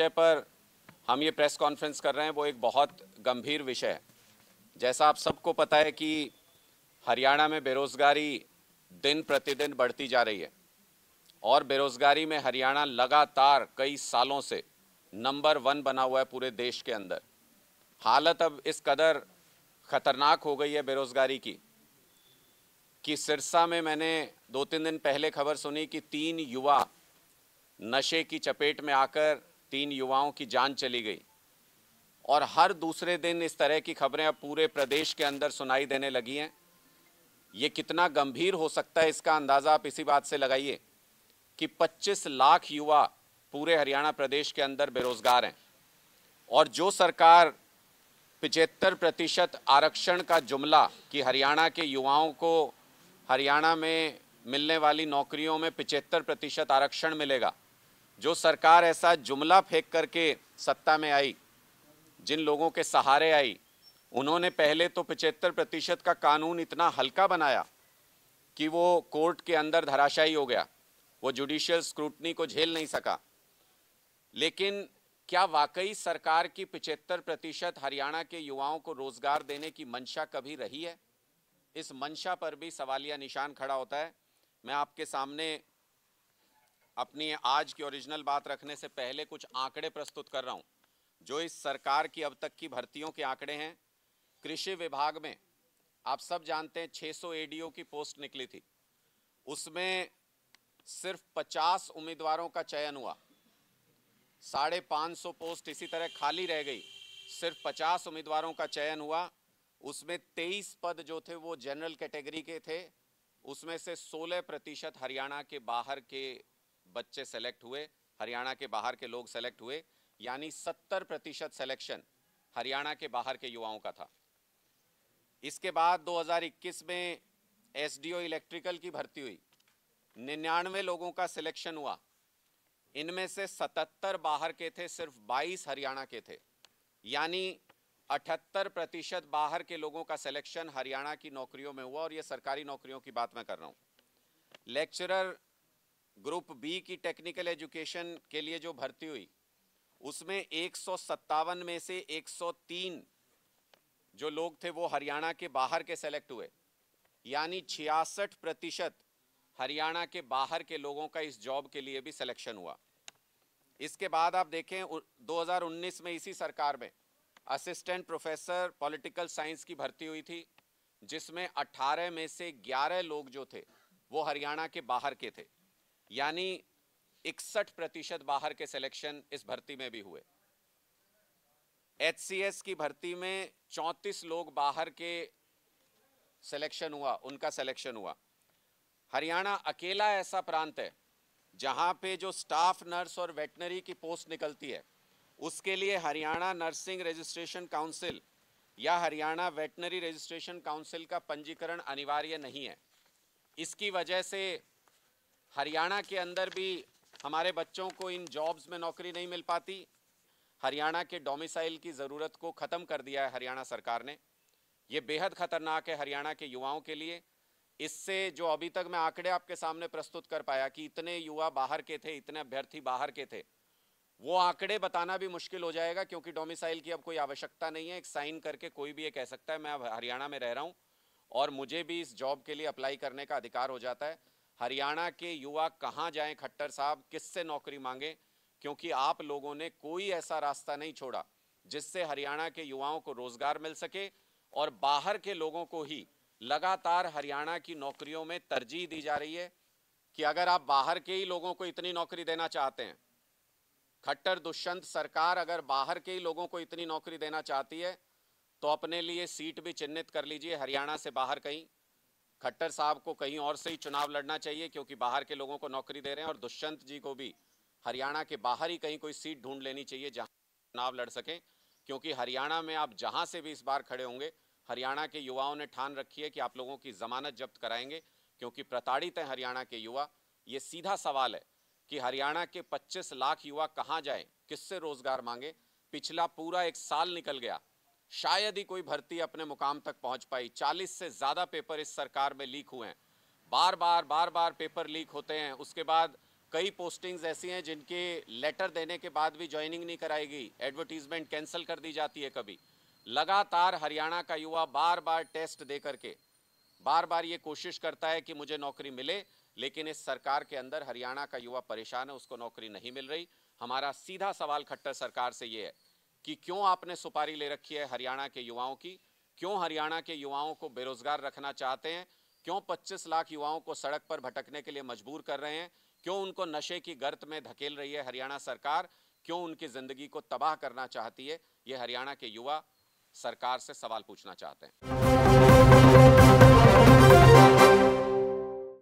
विषय पर हम ये प्रेस कॉन्फ्रेंस कर रहे हैं वो एक बहुत गंभीर विषय है जैसा आप सबको पता है कि हरियाणा में बेरोज़गारी दिन प्रतिदिन बढ़ती जा रही है और बेरोज़गारी में हरियाणा लगातार कई सालों से नंबर वन बना हुआ है पूरे देश के अंदर हालत अब इस कदर ख़तरनाक हो गई है बेरोज़गारी की कि सिरसा में मैंने दो तीन दिन पहले खबर सुनी कि तीन युवा नशे की चपेट में आकर तीन युवाओं की जान चली गई और हर दूसरे दिन इस तरह की खबरें अब पूरे प्रदेश के अंदर सुनाई देने लगी हैं ये कितना गंभीर हो सकता है इसका अंदाज़ा आप इसी बात से लगाइए कि 25 लाख युवा पूरे हरियाणा प्रदेश के अंदर बेरोज़गार हैं और जो सरकार पिचहत्तर प्रतिशत आरक्षण का जुमला कि हरियाणा के युवाओं को हरियाणा में मिलने वाली नौकरियों में पिचहत्तर प्रतिशत आरक्षण मिलेगा जो सरकार ऐसा जुमला फेंक करके सत्ता में आई जिन लोगों के सहारे आई उन्होंने पहले तो पचहत्तर प्रतिशत का कानून इतना हल्का बनाया कि वो कोर्ट के अंदर धराशायी हो गया वो जुडिशियल स्क्रूटनी को झेल नहीं सका लेकिन क्या वाकई सरकार की पचहत्तर प्रतिशत हरियाणा के युवाओं को रोजगार देने की मंशा कभी रही है इस मंशा पर भी सवालिया निशान खड़ा होता है मैं आपके सामने अपनी आज की ओरिजिनल बात रखने से पहले कुछ आंकड़े प्रस्तुत कर रहा हूं जो इस सरकार की अब तक की भर्तियों के आंकड़े हैं कृषि विभाग में आप सब जानते हैं 600 एडीओ की पोस्ट निकली थी उसमें सिर्फ 50 उम्मीदवारों का चयन हुआ साढ़े पाँच सौ पोस्ट इसी तरह खाली रह गई सिर्फ 50 उम्मीदवारों का चयन हुआ उसमें 23 पद जो थे वो जनरल कैटेगरी के थे उसमें से 16 प्रतिशत हरियाणा के बाहर के बच्चे सेलेक्ट हुए हरियाणा के बाहर के लोग सेलेक्ट हुए यानी 70 प्रतिशत सेलेक्शन हरियाणा के बाहर के युवाओं का था इसके बाद 2021 में एसडीओ इलेक्ट्रिकल की भर्ती हुई निन्यानवे लोगों का सिलेक्शन हुआ इनमें से 77 बाहर के थे सिर्फ 22 हरियाणा के थे यानी 78 प्रतिशत बाहर के लोगों का सिलेक्शन हरियाणा की नौकरियों में हुआ और ये सरकारी नौकरियों की बात मैं कर रहा हूँ लेक्चरर ग्रुप बी की टेक्निकल एजुकेशन के लिए जो भर्ती हुई उसमें एक में से 103 जो लोग थे वो हरियाणा के बाहर के सेलेक्ट हुए यानी छियासठ प्रतिशत हरियाणा के बाहर के लोगों का इस जॉब के लिए भी सिलेक्शन हुआ इसके बाद आप देखें 2019 में इसी सरकार में असिस्टेंट प्रोफेसर पॉलिटिकल साइंस की भर्ती हुई थी जिसमें 18 में से 11 लोग जो थे वो हरियाणा के बाहर के थे यानी इकसठ प्रतिशत बाहर के सिलेक्शन इस भर्ती में भी हुए एच की भर्ती में 34 लोग बाहर के सिलेक्शन हुआ उनका सिलेक्शन हुआ हरियाणा अकेला ऐसा प्रांत है जहां पे जो स्टाफ नर्स और वेटनरी की पोस्ट निकलती है उसके लिए हरियाणा नर्सिंग रजिस्ट्रेशन काउंसिल या हरियाणा वेटनरी रजिस्ट्रेशन काउंसिल का पंजीकरण अनिवार्य नहीं है इसकी वजह से हरियाणा के अंदर भी हमारे बच्चों को इन जॉब्स में नौकरी नहीं मिल पाती हरियाणा के डोमिसाइल की ज़रूरत को ख़त्म कर दिया है हरियाणा सरकार ने ये बेहद ख़तरनाक है हरियाणा के युवाओं के लिए इससे जो अभी तक मैं आंकड़े आपके सामने प्रस्तुत कर पाया कि इतने युवा बाहर के थे इतने अभ्यर्थी बाहर के थे वो आंकड़े बताना भी मुश्किल हो जाएगा क्योंकि डोमिसाइल की अब कोई आवश्यकता नहीं है एक साइन करके कोई भी ये कह सकता है मैं अब हरियाणा में रह रहा हूँ और मुझे भी इस जॉब के लिए अप्लाई करने का अधिकार हो जाता है हरियाणा के युवा कहाँ जाएं खट्टर साहब किससे नौकरी मांगे क्योंकि आप लोगों ने कोई ऐसा रास्ता नहीं छोड़ा जिससे हरियाणा के युवाओं को रोजगार मिल सके और बाहर के लोगों को ही लगातार हरियाणा की नौकरियों में तरजीह दी जा रही है कि अगर आप बाहर के ही लोगों को इतनी नौकरी देना चाहते हैं खट्टर दुष्यंत सरकार अगर बाहर के ही लोगों को इतनी नौकरी देना चाहती है तो अपने लिए सीट भी चिन्हित कर लीजिए हरियाणा से बाहर कहीं खट्टर साहब को कहीं और से ही चुनाव लड़ना चाहिए क्योंकि बाहर के लोगों को नौकरी दे रहे हैं और दुष्यंत जी को भी हरियाणा के बाहर ही कहीं कोई सीट ढूंढ लेनी चाहिए जहाँ चुनाव लड़ सकें क्योंकि हरियाणा में आप जहाँ से भी इस बार खड़े होंगे हरियाणा के युवाओं ने ठान रखी है कि आप लोगों की जमानत जब्त कराएंगे क्योंकि प्रताड़ित हैं हरियाणा के युवा ये सीधा सवाल है कि हरियाणा के 25 लाख युवा कहाँ जाए किससे रोजगार मांगे पिछला पूरा एक साल निकल गया शायद ही कोई भर्ती अपने मुकाम तक पहुंच पाई 40 से ज़्यादा पेपर इस सरकार में लीक हुए हैं बार बार बार बार पेपर लीक होते हैं उसके बाद कई पोस्टिंग्स ऐसी हैं जिनके लेटर देने के बाद भी ज्वाइनिंग नहीं कराई गई एडवर्टीजमेंट कैंसिल कर दी जाती है कभी लगातार हरियाणा का युवा बार बार टेस्ट दे करके बार बार ये कोशिश करता है कि मुझे नौकरी मिले लेकिन इस सरकार के अंदर हरियाणा का युवा परेशान है उसको नौकरी नहीं मिल रही हमारा सीधा सवाल खट्टर सरकार से ये है कि क्यों आपने सुपारी ले रखी है हरियाणा के युवाओं की क्यों हरियाणा के युवाओं को बेरोजगार रखना चाहते हैं क्यों 25 लाख युवाओं को सड़क पर भटकने के लिए मजबूर कर रहे हैं क्यों उनको नशे की गर्त में धकेल रही है हरियाणा सरकार क्यों उनकी ज़िंदगी को तबाह करना चाहती है ये हरियाणा के युवा सरकार से सवाल पूछना चाहते हैं